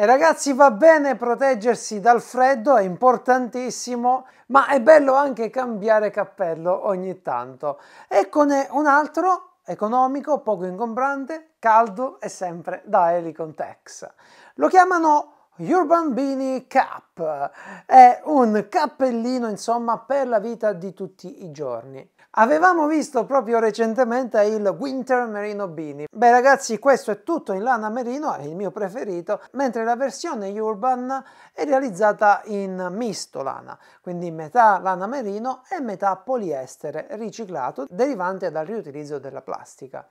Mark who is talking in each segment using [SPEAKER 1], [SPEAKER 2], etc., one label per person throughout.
[SPEAKER 1] E ragazzi va bene proteggersi dal freddo, è importantissimo, ma è bello anche cambiare cappello ogni tanto. Eccone un altro, economico, poco ingombrante, caldo e sempre da Helicon Tex. Lo chiamano Urban Beanie Cap è un cappellino insomma per la vita di tutti i giorni. Avevamo visto proprio recentemente il Winter Merino Beanie. Beh ragazzi questo è tutto in lana merino, è il mio preferito, mentre la versione Urban è realizzata in misto lana, quindi metà lana merino e metà poliestere riciclato derivante dal riutilizzo della plastica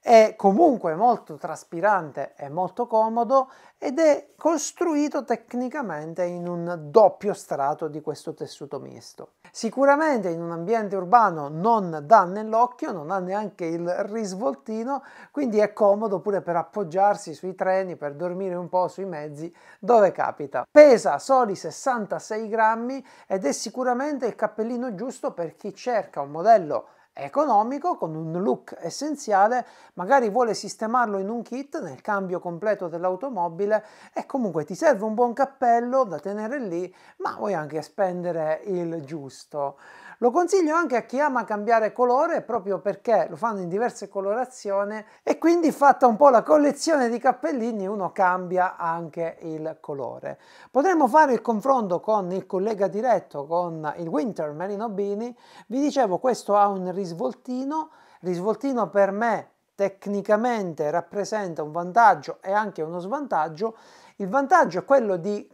[SPEAKER 1] è comunque molto traspirante e molto comodo ed è costruito tecnicamente in un doppio strato di questo tessuto misto. Sicuramente in un ambiente urbano non dà nell'occhio, non ha neanche il risvoltino, quindi è comodo pure per appoggiarsi sui treni, per dormire un po' sui mezzi dove capita. Pesa soli 66 grammi ed è sicuramente il cappellino giusto per chi cerca un modello economico, con un look essenziale, magari vuole sistemarlo in un kit nel cambio completo dell'automobile e comunque ti serve un buon cappello da tenere lì, ma vuoi anche spendere il giusto. Lo consiglio anche a chi ama cambiare colore proprio perché lo fanno in diverse colorazioni e quindi fatta un po' la collezione di cappellini uno cambia anche il colore. Potremmo fare il confronto con il collega diretto con il Winter Merino Bini. Vi dicevo questo ha un risvoltino, risvoltino per me tecnicamente rappresenta un vantaggio e anche uno svantaggio. Il vantaggio è quello di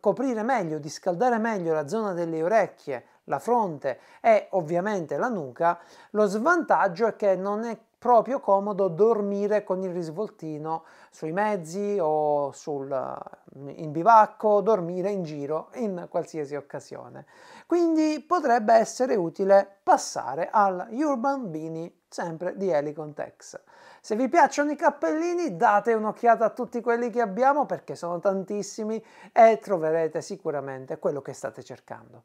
[SPEAKER 1] coprire meglio, di scaldare meglio la zona delle orecchie, la fronte e ovviamente la nuca, lo svantaggio è che non è proprio comodo dormire con il risvoltino sui mezzi o sul, in bivacco, dormire in giro in qualsiasi occasione. Quindi potrebbe essere utile passare al Urban Beanie sempre di Helicon Tex. Se vi piacciono i cappellini date un'occhiata a tutti quelli che abbiamo perché sono tantissimi e troverete sicuramente quello che state cercando.